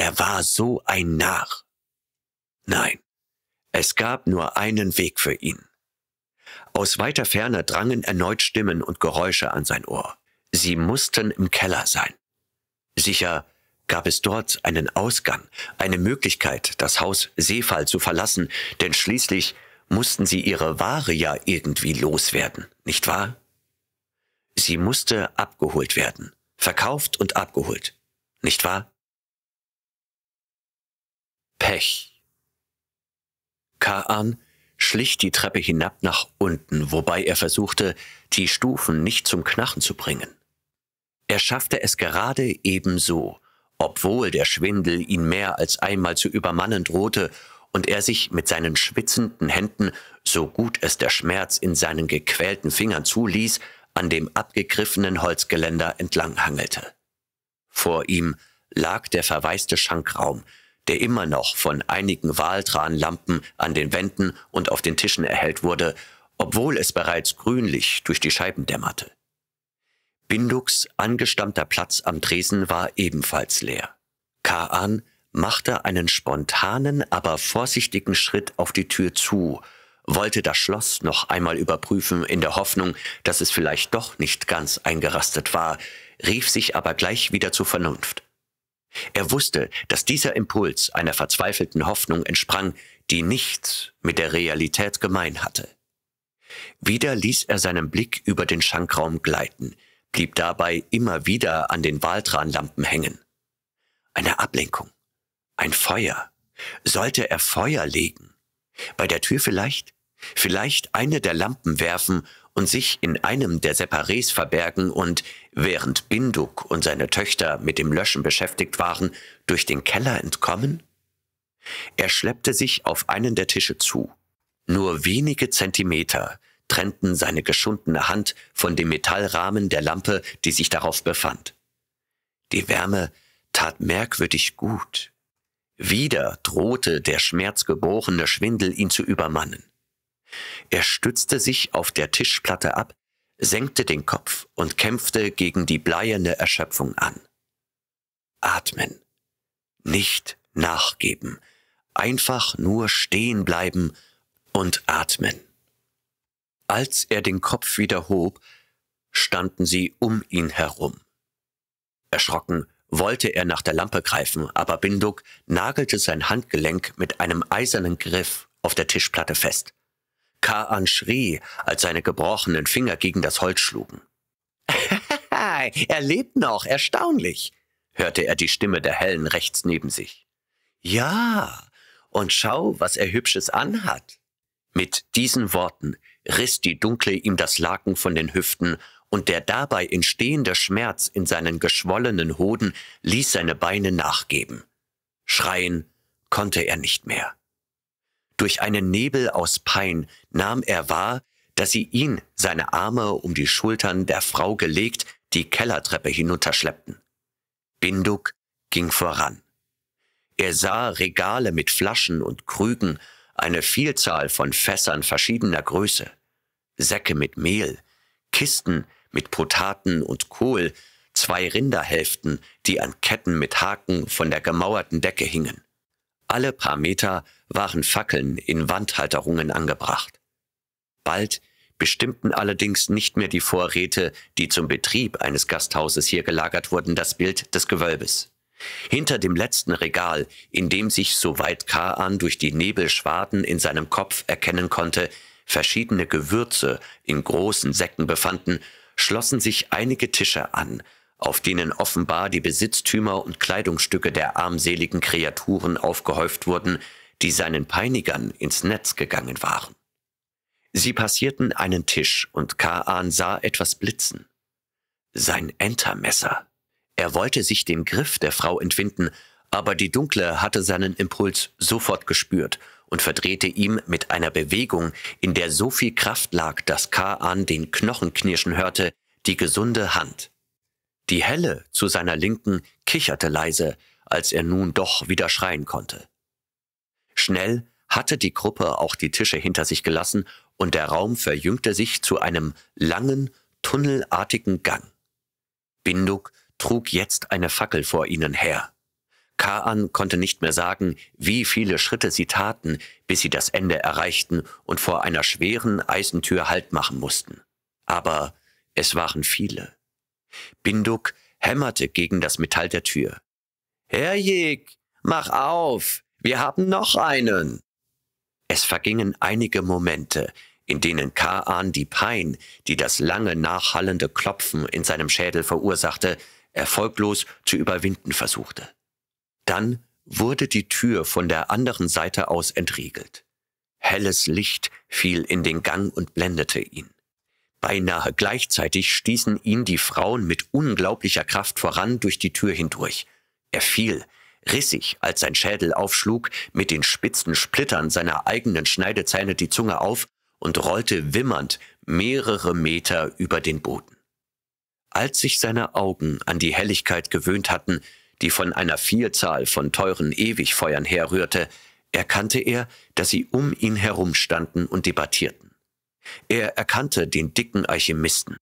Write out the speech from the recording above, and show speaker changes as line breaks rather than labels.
Er war so ein Narr. Nein, es gab nur einen Weg für ihn. Aus weiter Ferne drangen erneut Stimmen und Geräusche an sein Ohr. Sie mussten im Keller sein. Sicher gab es dort einen Ausgang, eine Möglichkeit, das Haus Seefall zu verlassen, denn schließlich mussten sie ihre Ware ja irgendwie loswerden, nicht wahr? Sie musste abgeholt werden, verkauft und abgeholt, nicht wahr? Pech. Kaan schlich die Treppe hinab nach unten, wobei er versuchte, die Stufen nicht zum Knarren zu bringen. Er schaffte es gerade ebenso, obwohl der Schwindel ihn mehr als einmal zu übermannen drohte und er sich mit seinen schwitzenden Händen, so gut es der Schmerz in seinen gequälten Fingern zuließ, an dem abgegriffenen Holzgeländer entlanghangelte. Vor ihm lag der verwaiste Schankraum, der immer noch von einigen Waltranlampen an den Wänden und auf den Tischen erhellt wurde, obwohl es bereits grünlich durch die Scheiben dämmerte. Binduks angestammter Platz am Tresen war ebenfalls leer. Kaan machte einen spontanen, aber vorsichtigen Schritt auf die Tür zu, wollte das Schloss noch einmal überprüfen in der Hoffnung, dass es vielleicht doch nicht ganz eingerastet war, rief sich aber gleich wieder zur Vernunft. Er wusste, dass dieser Impuls einer verzweifelten Hoffnung entsprang, die nichts mit der Realität gemein hatte. Wieder ließ er seinen Blick über den Schankraum gleiten, blieb dabei immer wieder an den Waltranlampen hängen. Eine Ablenkung. Ein Feuer. Sollte er Feuer legen? Bei der Tür vielleicht? Vielleicht eine der Lampen werfen und sich in einem der Separés verbergen und, während Binduk und seine Töchter mit dem Löschen beschäftigt waren, durch den Keller entkommen? Er schleppte sich auf einen der Tische zu. Nur wenige Zentimeter trennten seine geschundene Hand von dem Metallrahmen der Lampe, die sich darauf befand. Die Wärme tat merkwürdig gut. Wieder drohte der schmerzgeborene Schwindel ihn zu übermannen. Er stützte sich auf der Tischplatte ab, senkte den Kopf und kämpfte gegen die bleierne Erschöpfung an. Atmen. Nicht nachgeben. Einfach nur stehen bleiben und atmen. Als er den Kopf wieder hob, standen sie um ihn herum. Erschrocken wollte er nach der Lampe greifen, aber Binduk nagelte sein Handgelenk mit einem eisernen Griff auf der Tischplatte fest. Kaan schrie, als seine gebrochenen Finger gegen das Holz schlugen. er lebt noch, erstaunlich, hörte er die Stimme der Hellen rechts neben sich. Ja, und schau, was er Hübsches anhat. Mit diesen Worten riss die Dunkle ihm das Laken von den Hüften, und der dabei entstehende Schmerz in seinen geschwollenen Hoden ließ seine Beine nachgeben. Schreien konnte er nicht mehr. Durch einen Nebel aus Pein nahm er wahr, dass sie ihn, seine Arme um die Schultern der Frau gelegt, die Kellertreppe hinunterschleppten. Binduk ging voran. Er sah Regale mit Flaschen und Krügen, eine Vielzahl von Fässern verschiedener Größe, Säcke mit Mehl, Kisten mit Potaten und Kohl, zwei Rinderhälften, die an Ketten mit Haken von der gemauerten Decke hingen. Alle paar Meter waren Fackeln in Wandhalterungen angebracht. Bald bestimmten allerdings nicht mehr die Vorräte, die zum Betrieb eines Gasthauses hier gelagert wurden, das Bild des Gewölbes. Hinter dem letzten Regal, in dem sich, soweit Kaan durch die Nebelschwaden in seinem Kopf erkennen konnte, verschiedene Gewürze in großen Säcken befanden, schlossen sich einige Tische an, auf denen offenbar die Besitztümer und Kleidungsstücke der armseligen Kreaturen aufgehäuft wurden, die seinen Peinigern ins Netz gegangen waren. Sie passierten einen Tisch und Kaan sah etwas blitzen. Sein Entermesser. Er wollte sich dem Griff der Frau entwinden, aber die Dunkle hatte seinen Impuls sofort gespürt und verdrehte ihm mit einer Bewegung, in der so viel Kraft lag, dass Kaan den Knochen knirschen hörte, die gesunde Hand. Die Helle zu seiner Linken kicherte leise, als er nun doch wieder schreien konnte. Schnell hatte die Gruppe auch die Tische hinter sich gelassen und der Raum verjüngte sich zu einem langen, tunnelartigen Gang. Binduk trug jetzt eine Fackel vor ihnen her. Kaan konnte nicht mehr sagen, wie viele Schritte sie taten, bis sie das Ende erreichten und vor einer schweren Eisentür Halt machen mussten. Aber es waren viele. Binduk hämmerte gegen das Metall der Tür. Herrjig, mach auf, wir haben noch einen. Es vergingen einige Momente, in denen Kaan die Pein, die das lange nachhallende Klopfen in seinem Schädel verursachte, erfolglos zu überwinden versuchte. Dann wurde die Tür von der anderen Seite aus entriegelt. Helles Licht fiel in den Gang und blendete ihn. Beinahe gleichzeitig stießen ihn die Frauen mit unglaublicher Kraft voran durch die Tür hindurch. Er fiel, riss sich, als sein Schädel aufschlug, mit den spitzen Splittern seiner eigenen Schneidezähne die Zunge auf und rollte wimmernd mehrere Meter über den Boden. Als sich seine Augen an die Helligkeit gewöhnt hatten, die von einer Vielzahl von teuren Ewigfeuern herrührte, erkannte er, dass sie um ihn herum standen und debattierten. Er erkannte den dicken Alchemisten.